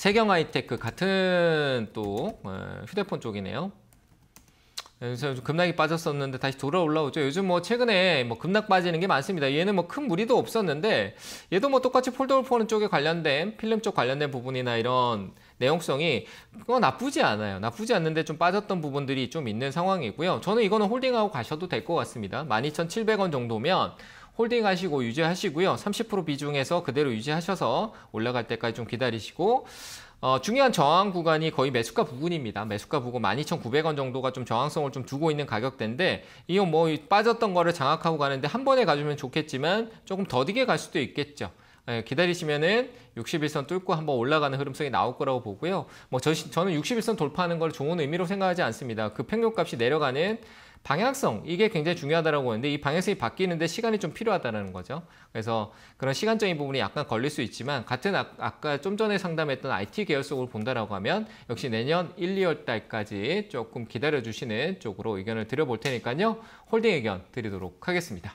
세경아이테크 같은 또 어, 휴대폰 쪽이네요. 그래서 급락이 빠졌었는데 다시 돌아 올라오죠. 요즘 뭐 최근에 뭐 급락 빠지는 게 많습니다. 얘는 뭐 큰 무리도 없었는데 얘도 뭐 똑같이 폴더블 폰 쪽에 관련된 필름 쪽 관련된 부분이나 이런 내용성이 그 어, 나쁘지 않아요. 나쁘지 않는데 좀 빠졌던 부분들이 좀 있는 상황이고요. 저는 이거는 홀딩하고 가셔도 될 것 같습니다. 12,700원 정도면 홀딩하시고 유지하시고요. 30% 비중에서 그대로 유지하셔서 올라갈 때까지 좀 기다리시고 어, 중요한 저항 구간이 거의 매수가 부근입니다. 매수가 부근 12,900원 정도가 좀 저항성을 좀 두고 있는 가격대인데 이건 뭐 빠졌던 거를 장악하고 가는데 한 번에 가주면 좋겠지만 조금 더디게 갈 수도 있겠죠. 예, 기다리시면은 61선 뚫고 한번 올라가는 흐름성이 나올 거라고 보고요. 뭐 저, 저는 61선 돌파하는 걸 좋은 의미로 생각하지 않습니다. 그 평균값이 내려가는 방향성 이게 굉장히 중요하다고 하는데이 방향성이 바뀌는데 시간이 좀 필요하다는 거죠. 그래서 그런 시간적인 부분이 약간 걸릴 수 있지만 같은 아, 까좀 전에 상담했던 IT 계열 속으로 본다라고 하면 역시 내년 1, 2월 달까지 조금 기다려 주시는 쪽으로 의견을 드려볼 테니까요. 홀딩 의견 드리도록 하겠습니다.